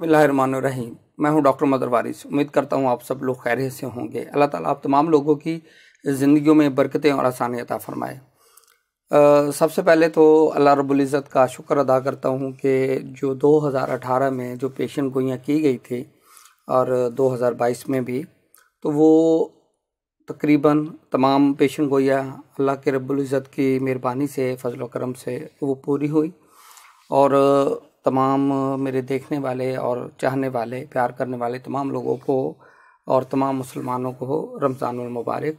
बसमीम मैं हूं डॉक्टर मदर वारिस उम्मीद करता हूं आप सब लोग खैर से होंगे अल्लाह ताला आप तमाम लोगों की ज़िंदगियों में बरकतें और आसानी फरमाए सबसे पहले तो अल्लाह इज़्ज़त का शुक्र अदा करता हूं कि जो 2018 में जो पेशेंट गोइयाँ की गई थी और 2022 में भी तो वो तकरीबन तमाम पेशेंट गोया अल्लाह के इज़्ज़त की मेहरबानी से फजल करम से वो पूरी हुई और तमाम मेरे देखने वाले और चाहने वाले प्यार करने वाले तमाम लोगों को और तमाम मुसलमानों को रमज़ानुल मुबारक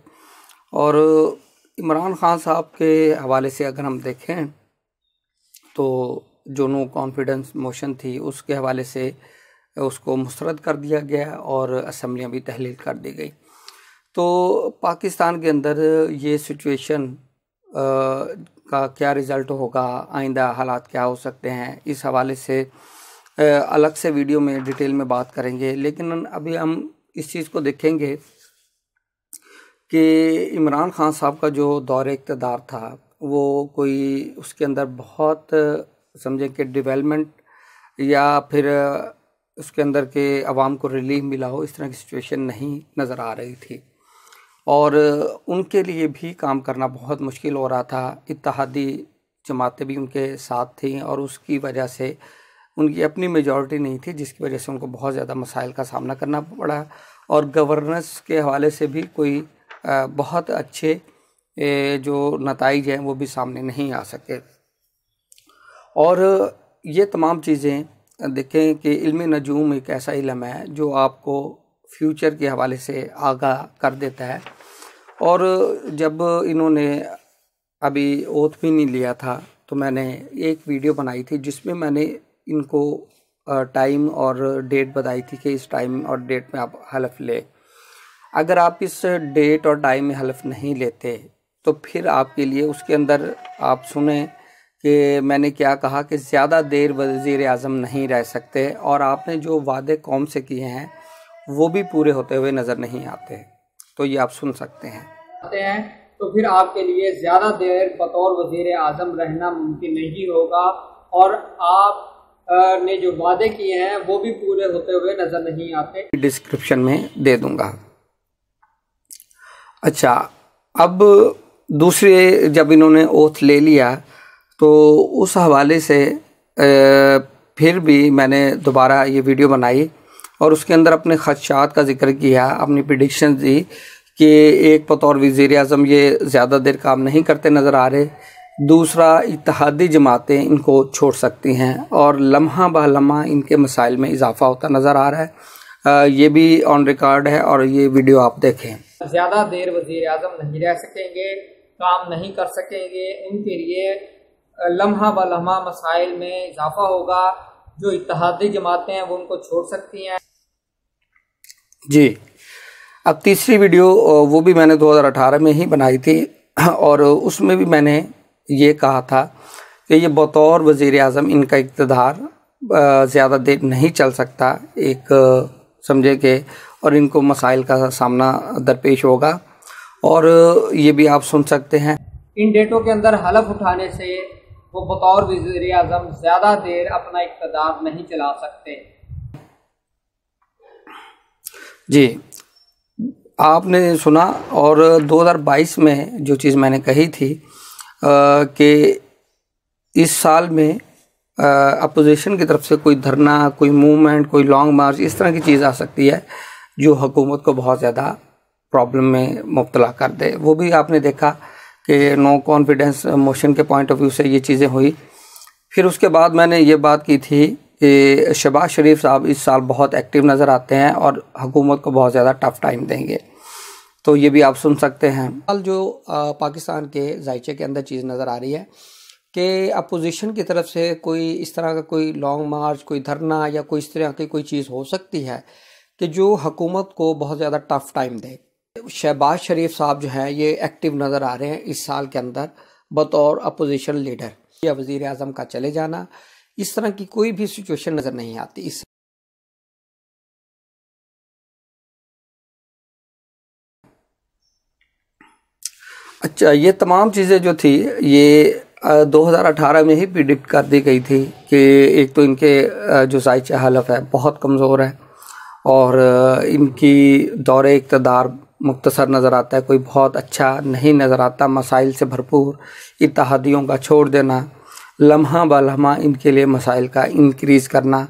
और इमरान ख़ान साहब के हवाले से अगर हम देखें तो जो नो कॉन्फिडेंस मोशन थी उसके हवाले से उसको मुस्रद कर दिया गया और असम्बलियाँ भी तहलील कर दी गई तो पाकिस्तान के अंदर ये सिचुएशन का क्या रिज़ल्ट होगा आइंदा हालात क्या हो सकते हैं इस हवाले से अलग से वीडियो में डिटेल में बात करेंगे लेकिन अभी हम इस चीज़ को देखेंगे कि इमरान खान साहब का जो दौर इकतदार था वो कोई उसके अंदर बहुत समझें कि डेवलपमेंट या फिर उसके अंदर के आवाम को रिलीफ मिला हो इस तरह की सिचुएशन नहीं नज़र आ रही थी और उनके लिए भी काम करना बहुत मुश्किल हो रहा था इतिहादी जमातें भी उनके साथ थी और उसकी वजह से उनकी अपनी मेजॉरिटी नहीं थी जिसकी वजह से उनको बहुत ज़्यादा मसाइल का सामना करना पड़ा और गवर्नेंस के हवाले से भी कोई बहुत अच्छे जो नतज हैं वो भी सामने नहीं आ सके और ये तमाम चीज़ें देखें कि इल्म नजूम एक ऐसा इलम है जो आपको फ्यूचर के हवाले से आगाह कर देता है और जब इन्होंने अभी ओथ भी नहीं लिया था तो मैंने एक वीडियो बनाई थी जिसमें मैंने इनको टाइम और डेट बताई थी कि इस टाइम और डेट में आप हलफ ले अगर आप इस डेट और टाइम में हलफ नहीं लेते तो फिर आपके लिए उसके अंदर आप सुने कि मैंने क्या कहा कि ज़्यादा देर वज़ी अजम नहीं रह सकते और आपने जो वादे कौम से किए हैं वो भी पूरे होते हुए नज़र नहीं आते तो ये आप सुन सकते हैं तो फिर आपके लिए ज़्यादा देर बतौर वजीर आजम रहना मुमकिन नहीं होगा और आप ने जो वादे किए हैं वो भी पूरे होते हुए नज़र नहीं आते डिस्क्रिप्शन में दे दूंगा अच्छा अब दूसरे जब इन्होंने ओथ ले लिया तो उस हवाले से फिर भी मैंने दोबारा ये वीडियो बनाई और उसके अंदर अपने खदशात का जिक्र किया अपनी प्रडिक्शन दी कि एक बतौर वज़ी अजम ये ज़्यादा देर काम नहीं करते नज़र आ रहे दूसरा इतिहादी जमातें इनको छोड़ सकती हैं और लम्हा बह लम्हा इनके मसाइल में इजाफा होता नज़र आ रहा है आ, ये भी ऑन रिकॉर्ड है और ये वीडियो आप देखें ज़्यादा देर वज़ी अजम नहीं रह सकेंगे काम नहीं कर सकेंगे उनके लिए लम्हा ब लम्हा मसाइल में इजाफा होगा जो इतिहादी जमातें हैं वो उनको छोड़ सकती हैं जी अब तीसरी वीडियो वो भी मैंने 2018 में ही बनाई थी और उसमें भी मैंने ये कहा था कि ये बतौर वज़ी अजम इनका इकतदार ज़्यादा देर नहीं चल सकता एक समझे के और इनको मसाइल का सामना दरपेश होगा और ये भी आप सुन सकते हैं इन डेटों के अंदर हलफ उठाने से वो बतौर वजी अजम ज़्यादा देर अपना इकतदार नहीं चला सकते जी आपने सुना और 2022 में जो चीज़ मैंने कही थी कि इस साल में अपोजिशन की तरफ से कोई धरना कोई मूवमेंट कोई लॉन्ग मार्च इस तरह की चीज़ आ सकती है जो हुकूमत को बहुत ज़्यादा प्रॉब्लम में मुबतला कर दे वो भी आपने देखा कि नो कॉन्फिडेंस मोशन के पॉइंट ऑफ व्यू से ये चीज़ें हुई फिर उसके बाद मैंने ये बात की थी ये शहबाज शरीफ साहब इस साल बहुत एक्टिव नज़र आते हैं और हुकूमत को बहुत ज़्यादा टफ टाइम देंगे तो ये भी आप सुन सकते हैं कल जो पाकिस्तान के जायचे के अंदर चीज़ नज़र आ रही है कि अपोजिशन की तरफ से कोई इस तरह का कोई लॉन्ग मार्च कोई धरना या कोई इस तरह की कोई चीज़ हो सकती है कि जो हुकूमत को बहुत ज़्यादा टफ टाइम दे शहबाज शरीफ साहब जो हैं ये एक्टिव नज़र आ रहे हैं इस साल के अंदर बतौर अपोजिशन लीडर या वज़ी अजम का चले जाना इस तरह की कोई भी सिचुएशन नज़र नहीं आती इस अच्छा ये तमाम चीज़ें जो थी ये 2018 में ही प्रिडिक्ट कर दी गई थी कि एक तो इनके जो जायचा हलफ है बहुत कमज़ोर है और इनकी दौरे इकतदार मुख्तसर नज़र आता है कोई बहुत अच्छा नहीं नज़र आता मसाइल से भरपूर इतिहादियों का छोड़ देना लम्हा ब लम्हा इनके लिए मसाइल का इंक्रीज़ करना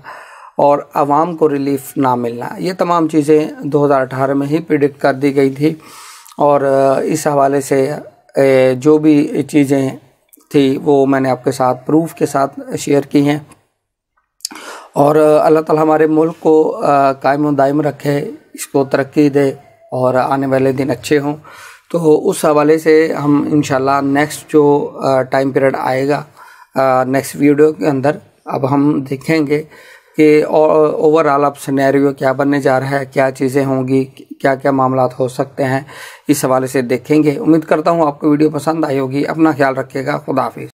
और आवाम को रिलीफ ना मिलना ये तमाम चीज़ें 2018 में ही प्रिडिक्ट कर दी गई थी और इस हवाले से जो भी चीज़ें थी वो मैंने आपके साथ प्रूफ के साथ शेयर की हैं और अल्लाह ताला हमारे मुल्क को कायम दायम रखे इसको तरक्की दे और आने वाले दिन अच्छे हों तो उस हवाले से हम इन नेक्स्ट जो टाइम पीरियड आएगा नेक्स्ट वीडियो के अंदर अब हम देखेंगे कि ओवरऑल अब सिनेरियो क्या बनने जा रहा है क्या चीज़ें होंगी क्या क्या मामला हो सकते हैं इस हवाले से देखेंगे उम्मीद करता हूँ आपको वीडियो पसंद आई होगी अपना ख्याल रखिएगा खुदाफिज